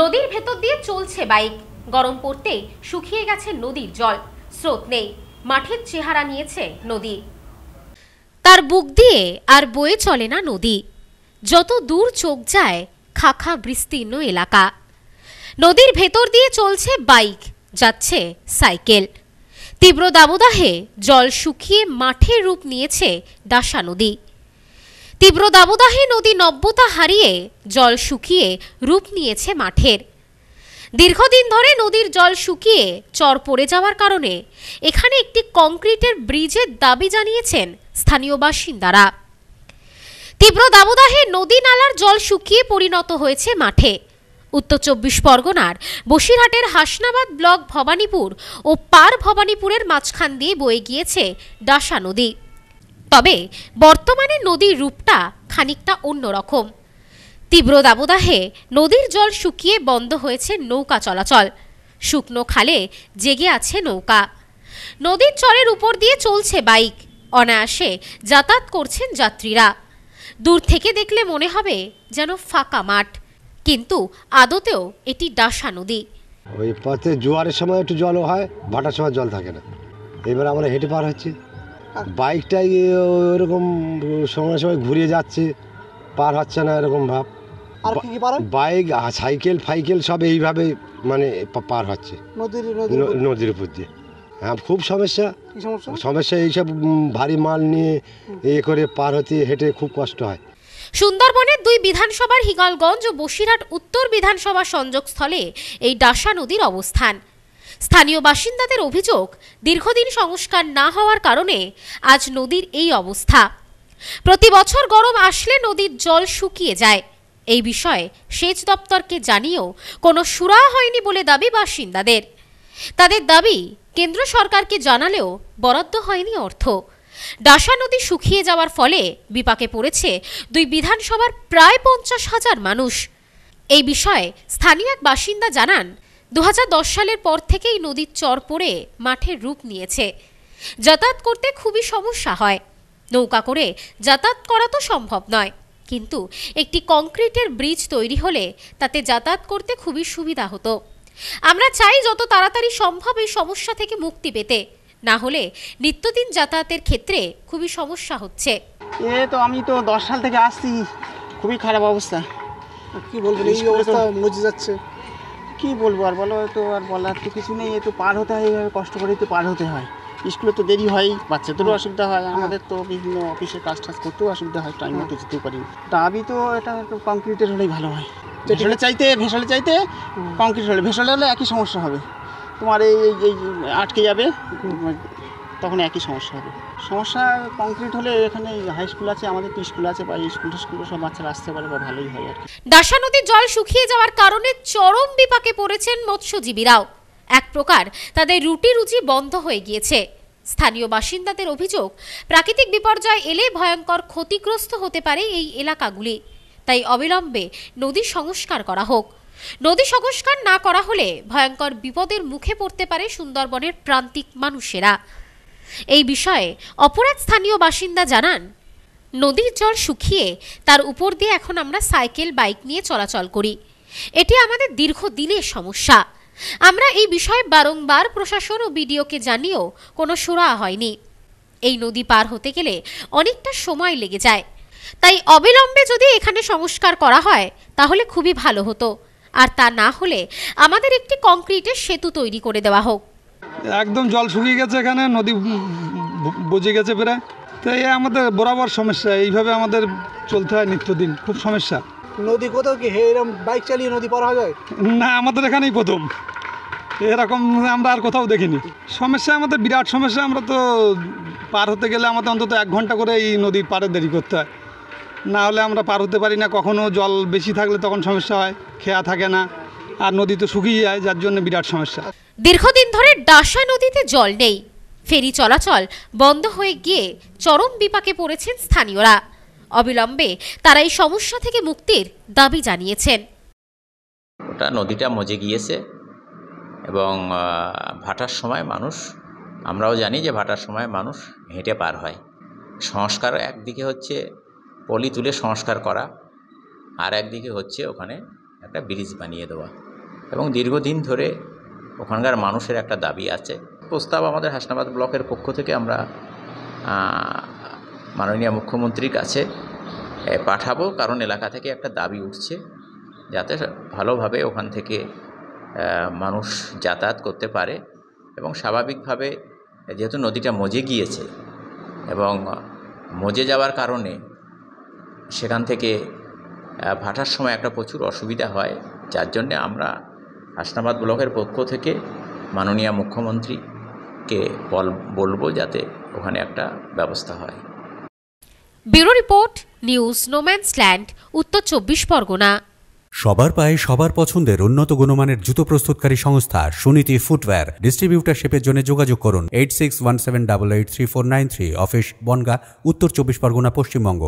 নদীর ভেতর দিয়ে চলছে বাইক গরম পড়তেই শুকিয়ে গেছে নদীর জল স্রোত নেই মাঠের চেহারা নিয়েছে নদী তার বুক দিয়ে আর বয়ে চলে না নদী যত দূর চোখ যায় খাখা বিস্তীর্ণ এলাকা নদীর ভেতর দিয়ে চলছে বাইক যাচ্ছে সাইকেল তীব্র দাবদাহে জল শুকিয়ে মাঠের রূপ নিয়েছে ডাসা নদী তীব্র দাবদাহে নদী নব্যতা হারিয়ে জল শুকিয়ে রূপ নিয়েছে মাঠের দীর্ঘদিন ধরে নদীর জল শুকিয়ে চর পড়ে যাওয়ার কারণে এখানে একটি কংক্রিটের ব্রিজের দাবি জানিয়েছেন স্থানীয় বাসিন্দারা তীব্র দাবদাহে নদী নালার জল শুকিয়ে পরিণত হয়েছে মাঠে উত্তর চব্বিশ পরগনার বসিরহাটের হাসনাবাদ ব্লক ভবানীপুর ও পার ভবানীপুরের মাঝখান দিয়ে বয়ে গিয়েছে ডাসা নদী তবে বর্তমানে নদীর রূপটা খানিকটা অন্যরকম তীব্র দাবদাহে নদীর জল শুকিয়ে বন্ধ হয়েছে নৌকা চলাচল শুকনো খালে জেগে আছে নৌকা নদীর চরের উপর দিয়ে চলছে বাইক অনায়াসে যাতায়াত করছেন যাত্রীরা দূর থেকে দেখলে মনে হবে যেন ফাঁকা মাঠ কিন্তু আদতেও এটি ডাসা নদী ওই পথে জোয়ারের সময় একটু জল হয় ভাটার সময় জল থাকে না এবার আমরা হেঁটে পার হচ্ছি হ্যাঁ। বাইকটাই ওরকম সময় সময় ঘুরে যাচ্ছে পার হচ্ছে না এরকম ভাব বাইক সাইকেল ফাইকেল সব এইভাবে মানে পার হচ্ছে নদীর উপর দিয়ে হ্যাঁ খুব সমস্যা সমস্যা এইসব ভারী মাল নিয়ে এ করে পার হতে হেঁটে খুব কষ্ট হয় সুন্দরবনের দুই বিধানসভার হিগলগঞ্জ ও বসিরহাট উত্তর বিধানসভা সংযোগস্থলে এই ডাসা নদীর অবস্থান স্থানীয় বাসিন্দাদের অভিযোগ দীর্ঘদিন সংস্কার না হওয়ার কারণে আজ নদীর এই অবস্থা প্রতি বছর গরম আসলে নদীর জল শুকিয়ে যায় এই বিষয়ে সেচ দপ্তরকে জানিয়েও কোনো সুরা হয়নি বলে দাবি বাসিন্দাদের তাদের দাবি কেন্দ্র সরকারকে জানালেও বরাদ্দ হয়নি অর্থ ডাসা নদী শুকিয়ে যাওয়ার ফলে বিপাকে পড়েছে দুই বিধানসভার প্রায় পঞ্চাশ হাজার মানুষ এই বিষয়ে স্থানীয় এক বাসিন্দা জানান দশ সালের পর থেকেই নদীর চর পড়ে মাঠের রূপ নিয়েছে যাতায়াত করতে খুবই সমস্যা হয় নৌকা করে যাতায়াত করা তো সম্ভব নয় কিন্তু একটি কংক্রিটের ব্রিজ তৈরি হলে তাতে যাতায়াত করতে খুবই সুবিধা হতো আমরা চাই যত তাড়াতাড়ি সম্ভব এই সমস্যা থেকে মুক্তি পেতে না হলে নিত্যদিন যাতায়াতের ক্ষেত্রে খুবই সমস্যা হচ্ছে এ তো আমি তো দশ সাল থেকে আসছি খুবই খারাপ অবস্থা কি বলবেন এই অবস্থা মজে যাচ্ছে কি বলবো আর বলো তো আর বলার তো কিছু নেই এ তো পার হতে হয় এইভাবে কষ্ট করে তো পার হতে হয় স্কুলে তো দেরি হয় বাচ্চাদেরও অসুবিধা হয় আমাদের তো বিভিন্ন অফিসে কাজ টাজ করতেও অসুবিধা হয় টাইম মতো যেতেও পারি দাবি তো এটা একটু কংক্রিটের হলেই ভালো হয় ভেসলে চাইতে ভেসলে চাইতে কংক্রিট হলে ভেসলে হলে একই সমস্যা হবে তোমার এই এই আটকে যাবে তখন একই সমস্যা হবে সমস্যা কংক্রিট হলে এখানে হাই স্কুল আছে আমাদের তো স্কুল আছে বা স্কুল স্কুল সব বাচ্চারা আসতে পারে বা ভালোই হয় আর দাসা নদীর জল শুকিয়ে যাওয়ার কারণে চরম বিপাকে পড়েছেন মৎস্যজীবীরাও এক প্রকার তাদের রুটি রুজি বন্ধ হয়ে গিয়েছে স্থানীয় বাসিন্দাদের অভিযোগ প্রাকৃতিক বিপর্যয় এলে ভয়ঙ্কর ক্ষতিগ্রস্ত হতে পারে এই এলাকাগুলি তাই অবিলম্বে নদী সংস্কার করা হোক নদী সংস্কার না করা হলে ভয়ঙ্কর বিপদের মুখে পড়তে পারে সুন্দরবনের প্রান্তিক মানুষেরা এই বিষয়ে অপরাধ স্থানীয় বাসিন্দা জানান নদীর জল শুকিয়ে তার উপর দিয়ে এখন আমরা সাইকেল বাইক নিয়ে চলাচল করি এটি আমাদের দীর্ঘদিনের সমস্যা আমরা এই বিষয়ে বারংবার প্রশাসন ও বিডিওকে জানিয়েও কোনো সুরা হয়নি এই নদী পার হতে গেলে অনেকটা সময় লেগে যায় তাই অবিলম্বে যদি এখানে সংস্কার করা হয় তাহলে খুবই ভালো হতো আর তা না হলে আমাদের একটি কংক্রিটের সেতু তৈরি করে দেওয়া হোক একদম জল শুকিয়ে গেছে এখানে নদী বুঝে গেছে প্রায় তো এই আমাদের বরাবর সমস্যা এইভাবে আমাদের চলতে হয় নিত্যদিন খুব সমস্যা নদী কোথাও কি এরকম বাইক চালিয়ে নদী পার হয়ে যায় না আমাদের এখানেই প্রথম এরকম আমরা আর কোথাও দেখিনি সমস্যা আমাদের বিরাট সমস্যা আমরা তো পার হতে গেলে আমাদের অন্তত এক ঘন্টা করে এই নদীর পারে দেরি করতে হয় না হলে আমরা পার হতে পারি না কখনো জল বেশি থাকলে তখন সমস্যা হয় খেয়া থাকে না আর নদী তো শুকিয়ে যায় যার জন্য বিরাট সমস্যা দীর্ঘদিন ধরে ডাসা নদীতে জল নেই ফেরি চলাচল বন্ধ হয়ে গিয়ে চরম বিপাকে পড়েছেন স্থানীয়রা অবিলম্বে তারা এই সমস্যা থেকে মুক্তির দাবি জানিয়েছেন ওটা নদীটা মজে গিয়েছে এবং ভাটার সময় মানুষ আমরাও জানি যে ভাটার সময় মানুষ হেঁটে পার হয় সংস্কার একদিকে হচ্ছে পলি তুলে সংস্কার করা আর একদিকে হচ্ছে ওখানে একটা ব্রিজ বানিয়ে দেওয়া এবং দীর্ঘদিন ধরে ওখানকার মানুষের একটা দাবি আছে প্রস্তাব আমাদের হাসনাবাদ ব্লকের পক্ষ থেকে আমরা মাননীয় মুখ্যমন্ত্রীর কাছে পাঠাবো কারণ এলাকা থেকে একটা দাবি উঠছে যাতে ভালোভাবে ওখান থেকে মানুষ যাতায়াত করতে পারে এবং স্বাভাবিকভাবে যেহেতু নদীটা মজে গিয়েছে এবং মজে যাওয়ার কারণে সেখান থেকে ভাটার সময় একটা প্রচুর অসুবিধা হয় যার জন্যে আমরা হাসনাবাদ ব্লকের পক্ষ থেকে মাননীয় মুখ্যমন্ত্রীকে বল বলবো যাতে ওখানে একটা ব্যবস্থা হয় bureau report news no man's land উত্তর চব্বিশ পরগনা সবার পায়ে সবার পছন্দের উন্নত গুণমানের জুতো প্রস্তুতকারী সংস্থা সুনীতি ফুটওয়্যার ডিস্ট্রিবিউটারশিপের জন্য যোগাযোগ করুন eight six one seven double eight three four nine three office Bangaon উত্তর চব্বিশ পরগনা পশ্চিমবঙ্গ